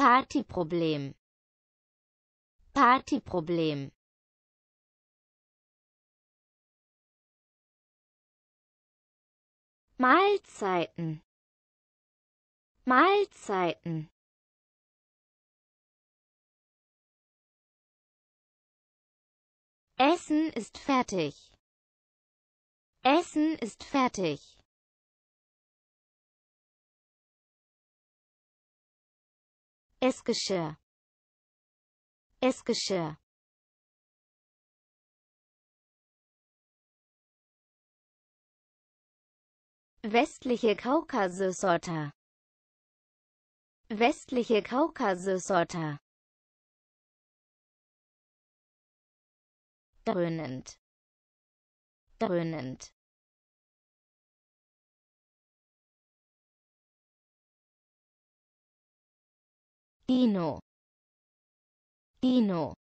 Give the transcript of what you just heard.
Partyproblem Partyproblem Mahlzeiten Mahlzeiten Essen ist fertig. Essen ist fertig. Essgeschirr. Essgeschirr. Westliche Kaukasosotter. Westliche Kaukasosotter. Dröhnend. Dröhnend. Tino Tino